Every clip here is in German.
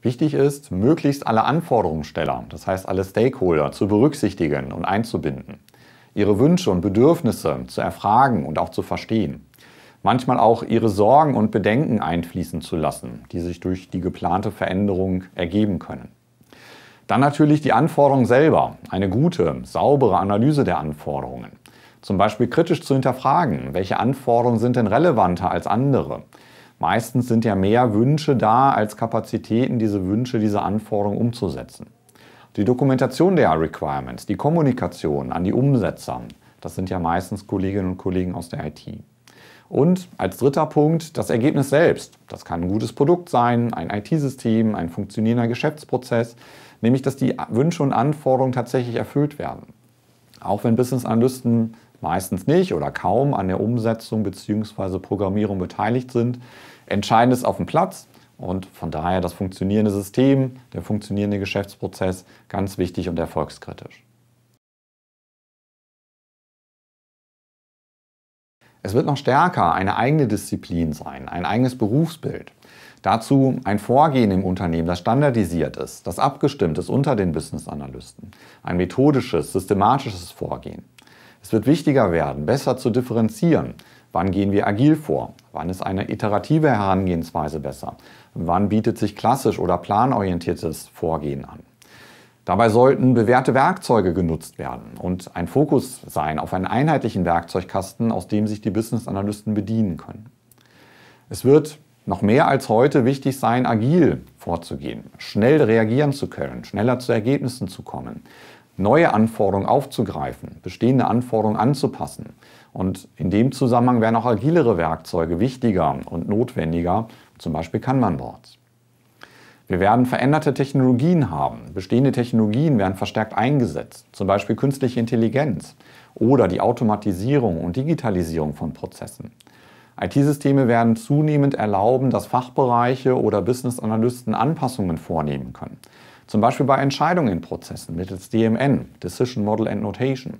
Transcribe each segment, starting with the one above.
Wichtig ist, möglichst alle Anforderungssteller, das heißt alle Stakeholder, zu berücksichtigen und einzubinden, ihre Wünsche und Bedürfnisse zu erfragen und auch zu verstehen, manchmal auch ihre Sorgen und Bedenken einfließen zu lassen, die sich durch die geplante Veränderung ergeben können. Dann natürlich die Anforderungen selber, eine gute, saubere Analyse der Anforderungen. Zum Beispiel kritisch zu hinterfragen, welche Anforderungen sind denn relevanter als andere? Meistens sind ja mehr Wünsche da als Kapazitäten, diese Wünsche, diese Anforderungen umzusetzen. Die Dokumentation der Requirements, die Kommunikation an die Umsetzer, das sind ja meistens Kolleginnen und Kollegen aus der IT. Und als dritter Punkt das Ergebnis selbst. Das kann ein gutes Produkt sein, ein IT-System, ein funktionierender Geschäftsprozess, nämlich dass die Wünsche und Anforderungen tatsächlich erfüllt werden. Auch wenn Business Analysten meistens nicht oder kaum an der Umsetzung bzw. Programmierung beteiligt sind. Entscheidend ist auf dem Platz und von daher das funktionierende System, der funktionierende Geschäftsprozess ganz wichtig und erfolgskritisch. Es wird noch stärker eine eigene Disziplin sein, ein eigenes Berufsbild. Dazu ein Vorgehen im Unternehmen, das standardisiert ist, das abgestimmt ist unter den Business Analysten. Ein methodisches, systematisches Vorgehen. Es wird wichtiger werden, besser zu differenzieren. Wann gehen wir agil vor? Wann ist eine iterative Herangehensweise besser? Wann bietet sich klassisch oder planorientiertes Vorgehen an? Dabei sollten bewährte Werkzeuge genutzt werden und ein Fokus sein auf einen einheitlichen Werkzeugkasten, aus dem sich die Business-Analysten bedienen können. Es wird noch mehr als heute wichtig sein, agil vorzugehen, schnell reagieren zu können, schneller zu Ergebnissen zu kommen, neue Anforderungen aufzugreifen, bestehende Anforderungen anzupassen. Und in dem Zusammenhang wären auch agilere Werkzeuge wichtiger und notwendiger, zum Beispiel Kanban-Boards. Wir werden veränderte Technologien haben. Bestehende Technologien werden verstärkt eingesetzt, zum Beispiel künstliche Intelligenz oder die Automatisierung und Digitalisierung von Prozessen. IT-Systeme werden zunehmend erlauben, dass Fachbereiche oder Business-Analysten Anpassungen vornehmen können. Zum Beispiel bei Entscheidungen in Prozessen mittels DMN, Decision Model and Notation,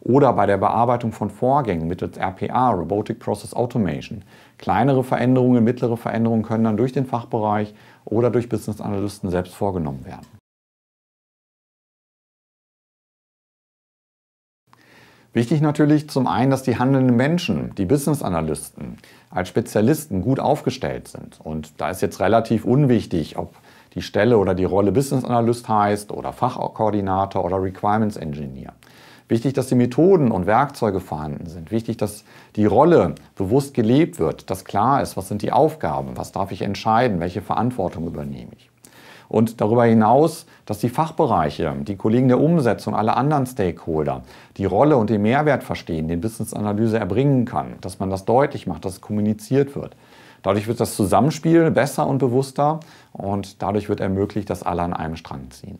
oder bei der Bearbeitung von Vorgängen mittels RPA, Robotic Process Automation. Kleinere Veränderungen, mittlere Veränderungen können dann durch den Fachbereich oder durch Business Analysten selbst vorgenommen werden. Wichtig natürlich zum einen, dass die handelnden Menschen, die Business Analysten, als Spezialisten gut aufgestellt sind. Und da ist jetzt relativ unwichtig, ob die Stelle oder die Rolle Business Analyst heißt oder Fachkoordinator oder Requirements Engineer. Wichtig, dass die Methoden und Werkzeuge vorhanden sind. Wichtig, dass die Rolle bewusst gelebt wird, dass klar ist, was sind die Aufgaben, was darf ich entscheiden, welche Verantwortung übernehme ich. Und darüber hinaus, dass die Fachbereiche, die Kollegen der Umsetzung, alle anderen Stakeholder die Rolle und den Mehrwert verstehen, den Business-Analyse erbringen kann, dass man das deutlich macht, dass es kommuniziert wird. Dadurch wird das Zusammenspiel besser und bewusster und dadurch wird ermöglicht, dass alle an einem Strang ziehen.